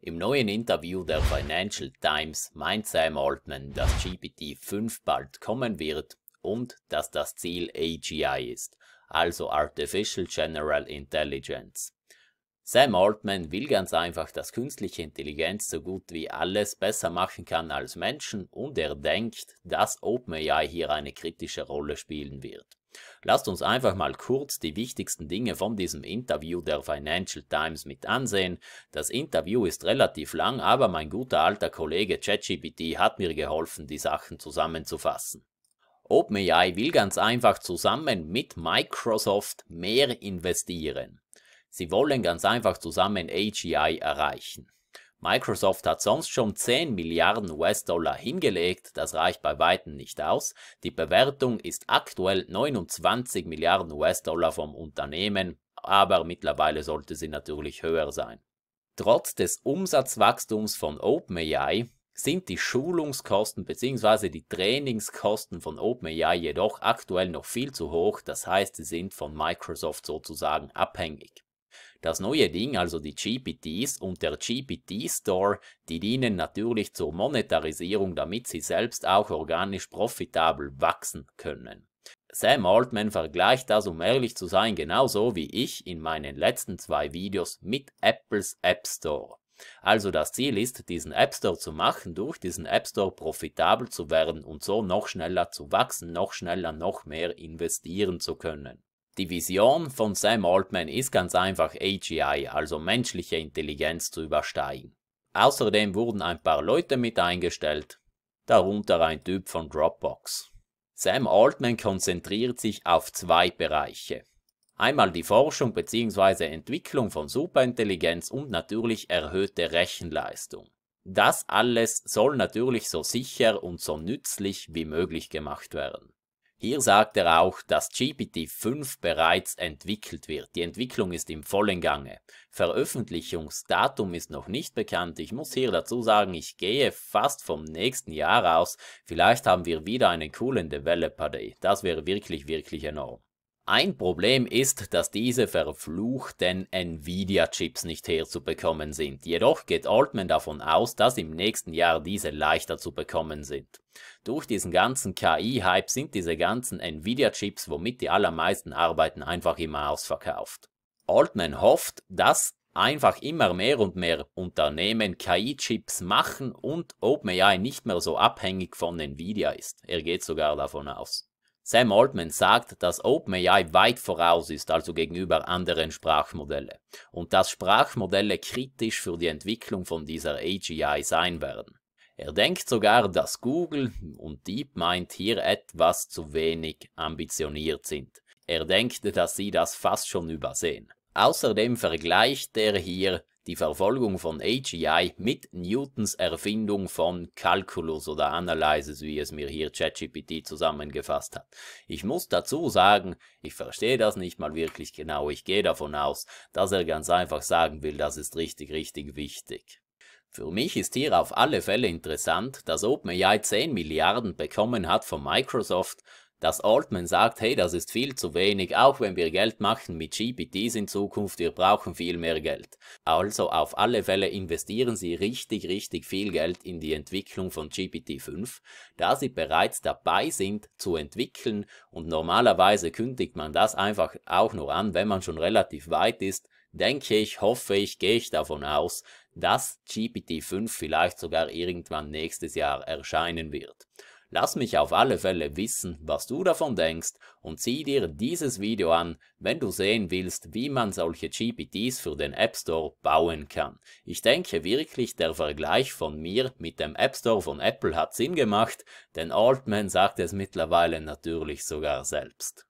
Im neuen Interview der Financial Times meint Sam Altman, dass GPT-5 bald kommen wird und dass das Ziel AGI ist, also Artificial General Intelligence. Sam Altman will ganz einfach, dass künstliche Intelligenz so gut wie alles besser machen kann als Menschen und er denkt, dass OpenAI hier eine kritische Rolle spielen wird. Lasst uns einfach mal kurz die wichtigsten Dinge von diesem Interview der Financial Times mit ansehen. Das Interview ist relativ lang, aber mein guter alter Kollege ChatGPT hat mir geholfen, die Sachen zusammenzufassen. OpenAI will ganz einfach zusammen mit Microsoft mehr investieren. Sie wollen ganz einfach zusammen AGI erreichen. Microsoft hat sonst schon 10 Milliarden US-Dollar hingelegt, das reicht bei weitem nicht aus. Die Bewertung ist aktuell 29 Milliarden US-Dollar vom Unternehmen, aber mittlerweile sollte sie natürlich höher sein. Trotz des Umsatzwachstums von OpenAI sind die Schulungskosten bzw. die Trainingskosten von OpenAI jedoch aktuell noch viel zu hoch, das heißt, sie sind von Microsoft sozusagen abhängig. Das neue Ding, also die GPTs und der GPT Store, die dienen natürlich zur Monetarisierung, damit sie selbst auch organisch profitabel wachsen können. Sam Altman vergleicht das, um ehrlich zu sein, genauso wie ich in meinen letzten zwei Videos mit Apples App Store. Also das Ziel ist, diesen App Store zu machen, durch diesen App Store profitabel zu werden und so noch schneller zu wachsen, noch schneller noch mehr investieren zu können. Die Vision von Sam Altman ist ganz einfach AGI, also menschliche Intelligenz zu übersteigen. Außerdem wurden ein paar Leute mit eingestellt, darunter ein Typ von Dropbox. Sam Altman konzentriert sich auf zwei Bereiche. Einmal die Forschung bzw. Entwicklung von Superintelligenz und natürlich erhöhte Rechenleistung. Das alles soll natürlich so sicher und so nützlich wie möglich gemacht werden. Hier sagt er auch, dass GPT-5 bereits entwickelt wird. Die Entwicklung ist im vollen Gange. Veröffentlichungsdatum ist noch nicht bekannt. Ich muss hier dazu sagen, ich gehe fast vom nächsten Jahr aus. Vielleicht haben wir wieder einen coolen Developer Day. Das wäre wirklich, wirklich enorm. Ein Problem ist, dass diese verfluchten Nvidia-Chips nicht herzubekommen sind. Jedoch geht Altman davon aus, dass im nächsten Jahr diese leichter zu bekommen sind. Durch diesen ganzen KI-Hype sind diese ganzen Nvidia-Chips, womit die allermeisten arbeiten, einfach immer ausverkauft. Altman hofft, dass einfach immer mehr und mehr Unternehmen KI-Chips machen und OpenAI nicht mehr so abhängig von Nvidia ist. Er geht sogar davon aus. Sam Altman sagt, dass OpenAI weit voraus ist, also gegenüber anderen Sprachmodellen, und dass Sprachmodelle kritisch für die Entwicklung von dieser AGI sein werden. Er denkt sogar, dass Google und DeepMind hier etwas zu wenig ambitioniert sind. Er denkt, dass sie das fast schon übersehen. Außerdem vergleicht er hier die Verfolgung von AGI e mit Newtons Erfindung von Calculus oder Analysis, wie es mir hier ChatGPT zusammengefasst hat. Ich muss dazu sagen, ich verstehe das nicht mal wirklich genau, ich gehe davon aus, dass er ganz einfach sagen will, das ist richtig, richtig wichtig. Für mich ist hier auf alle Fälle interessant, dass OpenAI 10 Milliarden bekommen hat von Microsoft, dass Altman sagt, hey, das ist viel zu wenig, auch wenn wir Geld machen mit GPTs in Zukunft, wir brauchen viel mehr Geld. Also auf alle Fälle investieren Sie richtig, richtig viel Geld in die Entwicklung von GPT-5, da Sie bereits dabei sind zu entwickeln und normalerweise kündigt man das einfach auch nur an, wenn man schon relativ weit ist, denke ich, hoffe ich, gehe ich davon aus, dass GPT-5 vielleicht sogar irgendwann nächstes Jahr erscheinen wird. Lass mich auf alle Fälle wissen, was du davon denkst und zieh dir dieses Video an, wenn du sehen willst, wie man solche GPTs für den App Store bauen kann. Ich denke wirklich, der Vergleich von mir mit dem App Store von Apple hat Sinn gemacht, denn Altman sagt es mittlerweile natürlich sogar selbst.